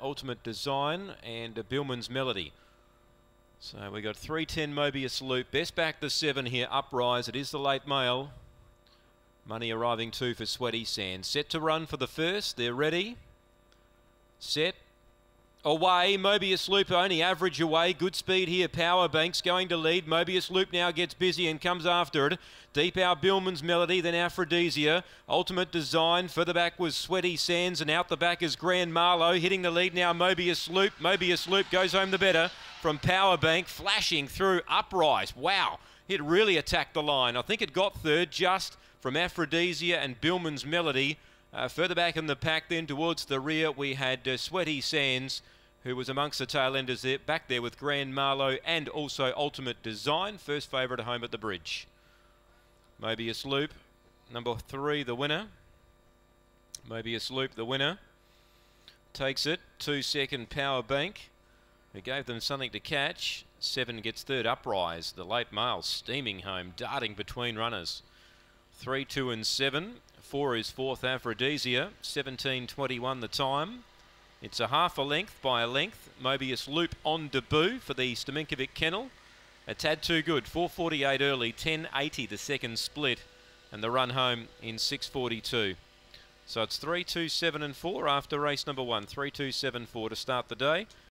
Ultimate Design and Billman's Melody. So we got 310 Mobius Loop. Best back the seven here. Uprise. It is the late mail. Money arriving too for Sweaty Sand. Set to run for the first. They're ready. Set. Away, Mobius Loop only average away. Good speed here. Power Banks going to lead. Mobius Loop now gets busy and comes after it. Deep out Billman's Melody, then Aphrodisia. Ultimate Design. Further back was Sweaty Sands, and out the back is Grand Marlow. Hitting the lead now, Mobius Loop. Mobius Loop goes home the better from Power Bank, flashing through Uprise. Wow, it really attacked the line. I think it got third just from Aphrodisia and Billman's Melody. Uh, further back in the pack then, towards the rear, we had uh, Sweaty Sands, who was amongst the tailenders there, back there with Grand Marlow and also Ultimate Design, first favourite home at the bridge. Mobius Loop, number three, the winner. Mobius Loop, the winner. Takes it, two-second Power Bank. It gave them something to catch. Seven gets third, Uprise, the late male, steaming home, darting between runners. Three, two and seven Four is fourth Aphrodisia, 17.21 the time. It's a half a length by a length. Mobius Loop on debut for the Staminkovic Kennel. A tad too good, 4.48 early, 10.80 the second split, and the run home in 6.42. So it's 3, 2, 7 and 4 after race number 1, 3, 2, 7, 4 to start the day.